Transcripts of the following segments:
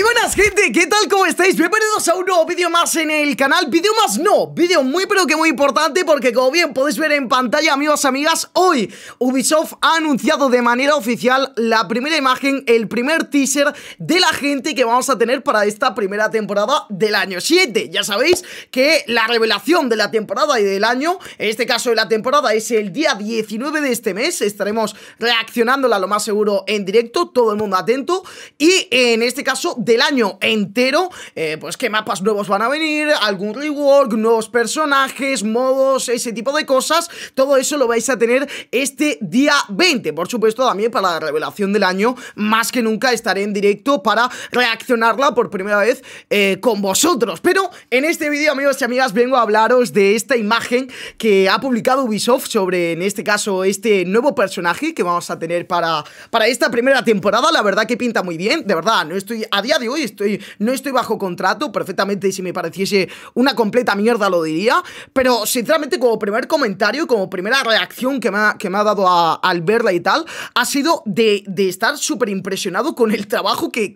¡Hola, buenas gente, ¿qué tal? ¿Cómo estáis? Bienvenidos a un nuevo vídeo más en el canal Vídeo más no, vídeo muy pero que muy importante Porque como bien podéis ver en pantalla amigos, amigas Hoy Ubisoft ha anunciado de manera oficial la primera imagen El primer teaser de la gente que vamos a tener para esta primera temporada del año 7 Ya sabéis que la revelación de la temporada y del año En este caso de la temporada es el día 19 de este mes Estaremos reaccionándola lo más seguro en directo, todo el mundo atento Y en este caso del año entero, eh, pues qué mapas nuevos van a venir, algún rework, nuevos personajes, modos, ese tipo de cosas, todo eso lo vais a tener este día 20, por supuesto también para la revelación del año, más que nunca estaré en directo para reaccionarla por primera vez eh, con vosotros, pero en este vídeo amigos y amigas vengo a hablaros de esta imagen que ha publicado Ubisoft sobre en este caso este nuevo personaje que vamos a tener para, para esta primera temporada, la verdad que pinta muy bien, de verdad, no estoy a día hoy estoy, no estoy bajo contrato, perfectamente y si me pareciese una completa mierda lo diría, pero sinceramente como primer comentario, como primera reacción que me ha, que me ha dado al verla y tal, ha sido de, estar súper impresionado con el trabajo que,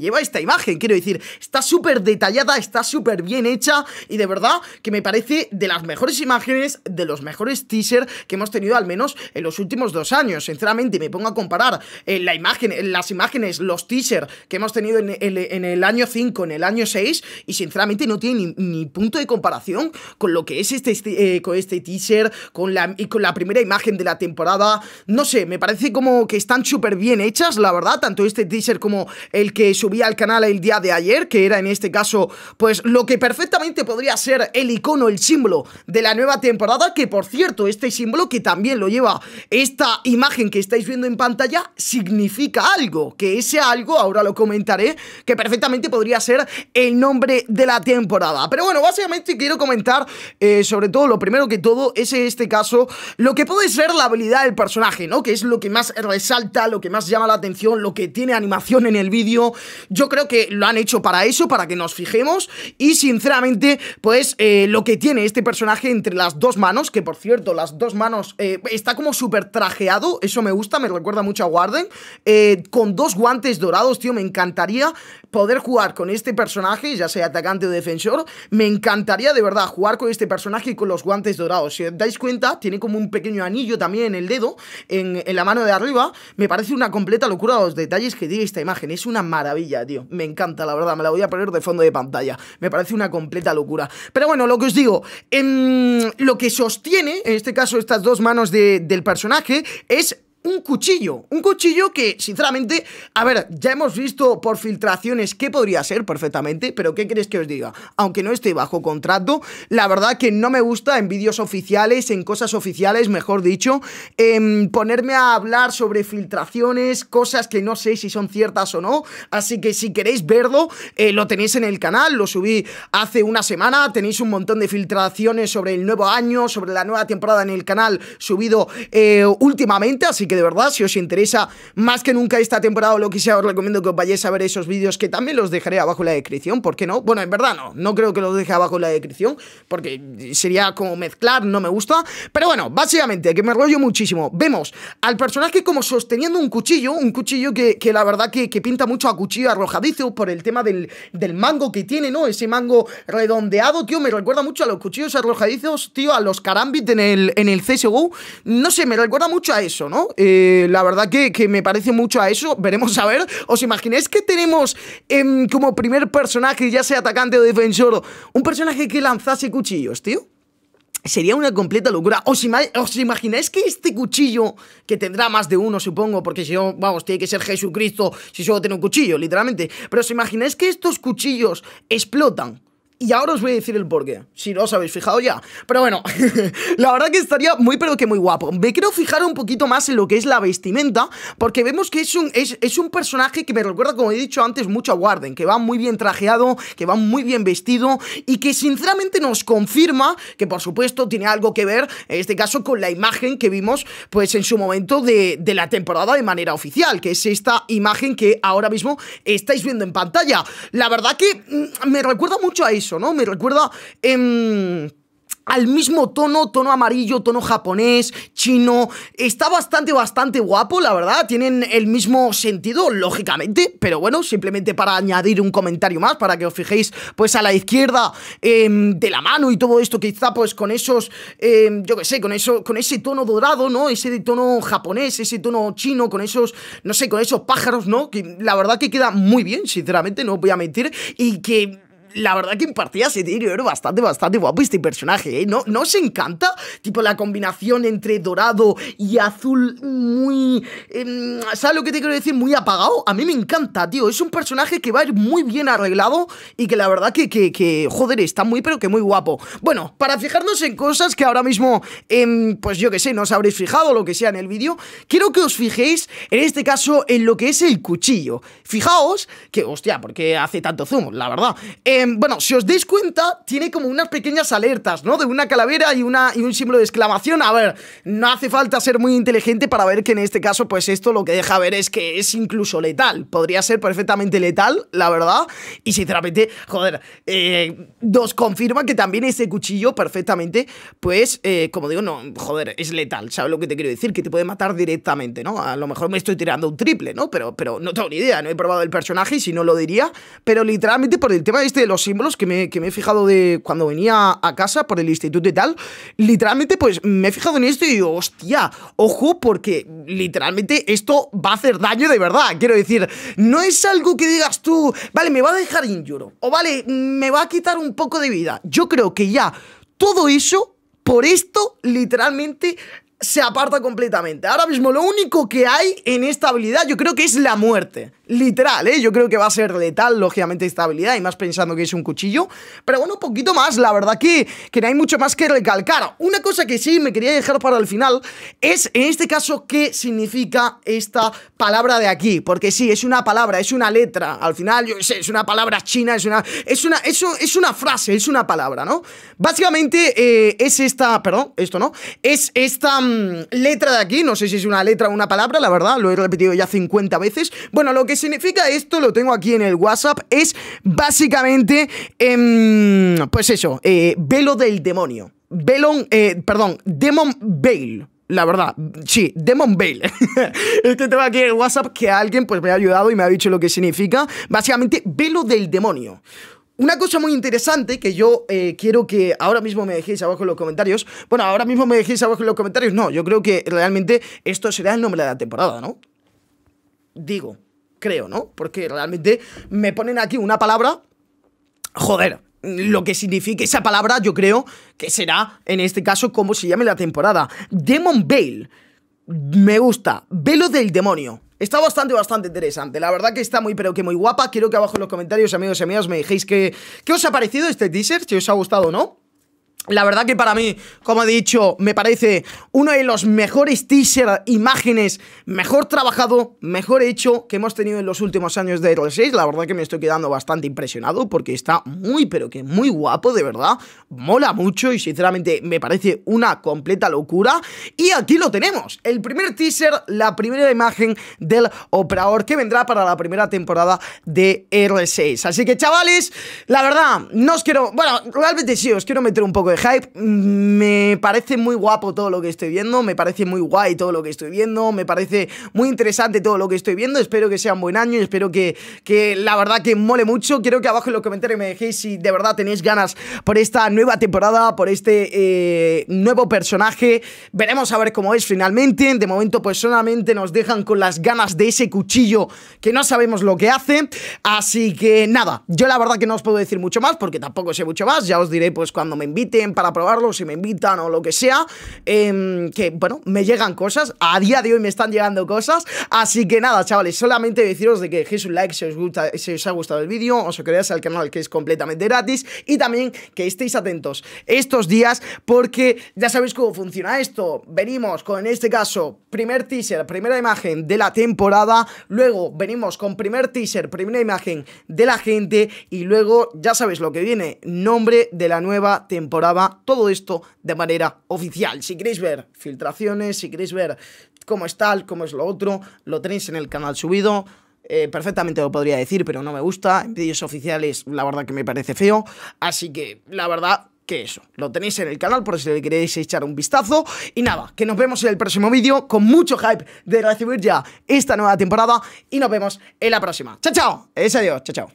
lleva esta imagen, quiero decir, está súper detallada, está súper bien hecha y de verdad que me parece de las mejores imágenes, de los mejores teaser que hemos tenido al menos en los últimos dos años, sinceramente me pongo a comparar eh, la imagen, las imágenes, los teaser que hemos tenido en el, año 5, en el año 6, y sinceramente no tiene ni, punto de comparación con lo que es este, este eh, con este teaser, con la, y con la primera imagen de la temporada. No sé, me parece como que están súper bien hechas, la verdad, tanto este teaser como el que subí al canal el día de ayer, que era en este caso, pues lo que perfectamente podría ser el icono, el símbolo de la nueva temporada, que por cierto, este símbolo que también lo lleva esta imagen que estáis viendo en pantalla, significa algo, que ese algo, ahora lo comentaré, que perfectamente podría ser el nombre de la temporada. Pero bueno, básicamente quiero comentar eh, sobre todo, lo primero que todo, es en este caso lo que puede ser la habilidad del personaje, ¿no? Que es lo que más resalta, lo que más llama la atención, lo que tiene animación en el vídeo. Yo creo que lo han hecho para eso, para que nos fijemos. Y sinceramente, pues eh, lo que tiene este personaje entre las dos manos, que por cierto, las dos manos eh, está como súper trajeado, eso me gusta, me recuerda mucho a Warden. con dos guantes dorados, tío, me encantaría poder jugar con este personaje, ya sea atacante o defensor, me encantaría de verdad jugar con este personaje y con los guantes dorados. Si os dais cuenta, tiene como un pequeño anillo también en el dedo, en, la mano de arriba. Me parece una completa locura los detalles que tiene esta imagen. Es una maravilla, tío. Me encanta, la verdad. Me la voy a poner de fondo de pantalla. Me parece una completa locura. Pero bueno, lo que os digo, em, lo que sostiene, en este caso estas dos manos del personaje, es un cuchillo, un cuchillo que sinceramente, a ver, ya hemos visto por filtraciones que podría ser perfectamente, pero ¿qué queréis que os diga? Aunque no esté bajo contrato, la verdad que no me gusta en vídeos oficiales, en cosas oficiales, mejor dicho, em, ponerme a hablar sobre filtraciones, cosas que no sé si son ciertas o no, así que si queréis verlo, eh, lo tenéis en el canal, lo subí hace una semana, tenéis un montón de filtraciones sobre el nuevo año, sobre la nueva temporada en el canal subido eh, últimamente, así que que de verdad, si os interesa más que nunca esta temporada o lo que sea, os recomiendo que os vayáis a ver esos vídeos que también los dejaré abajo en la descripción, ¿por qué no? Bueno, en verdad no, no creo que los deje abajo en la descripción porque sería como mezclar, no me gusta. Pero bueno, básicamente, que me rollo muchísimo. Vemos al personaje como sosteniendo un cuchillo, un cuchillo que, la verdad que, pinta mucho a cuchillo arrojadizo por el tema del, mango que tiene, ¿no? Ese mango redondeado, tío, me recuerda mucho a los cuchillos arrojadizos, tío, a los carambit en el, en el CSGO. No sé, me recuerda mucho a eso, ¿no? Eh, la verdad que, me parece mucho a eso. Veremos a ver. ¿Os imagináis que tenemos em, como primer personaje, ya sea atacante o defensor, un personaje que lanzase cuchillos, tío? Sería una completa locura. ¿Os, ¿Os, imagináis que este cuchillo, que tendrá más de uno, supongo, porque si no, vamos, tiene que ser Jesucristo si solo tiene un cuchillo, literalmente. Pero ¿os imagináis que estos cuchillos explotan? Y ahora os voy a decir el porqué, si no os habéis fijado ya. Pero bueno, la verdad que estaría muy pero que muy guapo. Me quiero fijar un poquito más en lo que es la vestimenta, porque vemos que es un, es, un personaje que me recuerda, como he dicho antes, mucho a Warden, que va muy bien trajeado, que va muy bien vestido y que sinceramente nos confirma que por supuesto tiene algo que ver, en este caso, con la imagen que vimos pues en su momento de, de la temporada de manera oficial, que es esta imagen que ahora mismo estáis viendo en pantalla. La verdad que mm, me recuerda mucho a eso ¿no? Me recuerda... Em, al mismo tono, tono amarillo, tono japonés, chino. Está bastante, bastante guapo, la verdad. Tienen el mismo sentido, lógicamente. Pero bueno, simplemente para añadir un comentario más, para que os fijéis, pues a la izquierda em, de la mano y todo esto, quizá pues con esos, em, yo qué sé, con, eso, con ese tono dorado, ¿no? Ese tono japonés, ese tono chino, con esos, no sé, con esos pájaros, ¿no? Que la verdad que queda muy bien, sinceramente, no os voy a mentir. Y que la verdad que impartía ese tío era bastante, bastante guapo este personaje, ¿eh? ¿No, ¿No os encanta? Tipo la combinación entre dorado y azul muy... Em, ¿Sabes lo que te quiero decir? Muy apagado. A mí me encanta, tío. Es un personaje que va a ir muy bien arreglado y que la verdad que, joder, está muy, pero que muy guapo. Bueno, para fijarnos en cosas que ahora mismo, em, pues yo que sé, no os habréis fijado lo que sea en el vídeo, quiero que os fijéis, en este caso, en lo que es el cuchillo. Fijaos que, hostia, porque hace tanto zoom, la verdad. Em, bueno, si os dais cuenta, tiene como unas pequeñas alertas, ¿no? De una calavera y, una, y un símbolo de exclamación. A ver, no hace falta ser muy inteligente para ver que en este caso, pues esto lo que deja ver es que es incluso letal. Podría ser perfectamente letal, la verdad. Y sinceramente, joder, eh, nos confirma que también este cuchillo perfectamente, pues, eh, como digo, no, joder, es letal. ¿Sabes lo que te quiero decir? Que te puede matar directamente, ¿no? A lo mejor me estoy tirando un triple, ¿no? Pero, pero no tengo ni idea, no he probado el personaje y si no lo diría. Pero literalmente por el tema este de este los símbolos que me, he fijado de cuando venía a casa por el instituto y tal, literalmente pues me he fijado en esto y digo, hostia, ojo porque literalmente esto va a hacer daño de verdad, quiero decir, no es algo que digas tú, vale, me va a dejar injuro, o vale, me va a quitar un poco de vida, yo creo que ya todo eso, por esto, literalmente se aparta completamente. Ahora mismo lo único que hay en esta habilidad yo creo que es la muerte literal, ¿eh? Yo creo que va a ser letal, lógicamente, esta habilidad, y más pensando que es un cuchillo. Pero bueno, un poquito más, la verdad que, que no hay mucho más que recalcar. Una cosa que sí me quería dejar para el final es, en este caso, qué significa esta palabra de aquí. Porque sí, es una palabra, es una letra. Al final, yo sé, es una palabra china, es una... Es una, eso es una frase, es una palabra, ¿no? Básicamente eh, es esta... Perdón, esto no. Es esta mm, letra de aquí, no sé si es una letra o una palabra, la verdad, lo he repetido ya 50 veces. Bueno, lo que significa esto, lo tengo aquí en el WhatsApp, es básicamente, em, pues eso, eh, velo del demonio. velo eh, perdón, Demon Veil. La verdad, sí, Demon Veil. este tema aquí en el WhatsApp que alguien pues, me ha ayudado y me ha dicho lo que significa. Básicamente, velo del demonio. Una cosa muy interesante que yo eh, quiero que ahora mismo me dejéis abajo en los comentarios. Bueno, ahora mismo me dejéis abajo en los comentarios. No, yo creo que realmente esto será el nombre de la temporada, ¿no? Digo creo, ¿no? Porque realmente me ponen aquí una palabra, joder, lo que signifique esa palabra, yo creo que será, en este caso, como se llame la temporada. Demon Veil. Me gusta. Velo del demonio. Está bastante, bastante interesante. La verdad que está muy, pero que muy guapa. Quiero que abajo en los comentarios, amigos y amigas, me dijéis que, qué os ha parecido este teaser, si os ha gustado o no. La verdad que para mí, como he dicho, me parece uno de los mejores teaser, imágenes, mejor trabajado, mejor hecho que hemos tenido en los últimos años de r 6. La verdad que me estoy quedando bastante impresionado porque está muy, pero que muy guapo, de verdad. Mola mucho y sinceramente me parece una completa locura. Y aquí lo tenemos, el primer teaser, la primera imagen del operador que vendrá para la primera temporada de r 6. Así que chavales, la verdad, no os quiero... Bueno, realmente sí, os quiero meter un poco de hype. Me parece muy guapo todo lo que estoy viendo, me parece muy guay todo lo que estoy viendo, me parece muy interesante todo lo que estoy viendo. Espero que sea un buen año espero que, que la verdad que mole mucho. Quiero que abajo en los comentarios me dejéis si de verdad tenéis ganas por esta nueva temporada, por este eh, nuevo personaje. Veremos a ver cómo es finalmente. De momento pues solamente nos dejan con las ganas de ese cuchillo que no sabemos lo que hace. Así que nada, yo la verdad que no os puedo decir mucho más porque tampoco sé mucho más. Ya os diré pues cuando me invite para probarlo, si me invitan o lo que sea, em, que bueno, me llegan cosas, a día de hoy me están llegando cosas, así que nada, chavales, solamente deciros de que dejéis un like si os, gusta, si os ha gustado el vídeo, os suscribáis al canal que es completamente gratis y también que estéis atentos estos días porque ya sabéis cómo funciona esto, venimos con en este caso primer teaser, primera imagen de la temporada, luego venimos con primer teaser, primera imagen de la gente y luego ya sabéis lo que viene, nombre de la nueva temporada todo esto de manera oficial. Si queréis ver filtraciones, si queréis ver cómo es tal, cómo es lo otro, lo tenéis en el canal subido. Eh, perfectamente lo podría decir, pero no me gusta. En vídeos oficiales, la verdad que me parece feo. Así que, la verdad, que eso, lo tenéis en el canal por si le queréis echar un vistazo. Y nada, que nos vemos en el próximo vídeo con mucho hype de recibir ya esta nueva temporada y nos vemos en la próxima. ¡Chao, chao! Es adiós, chao, chao.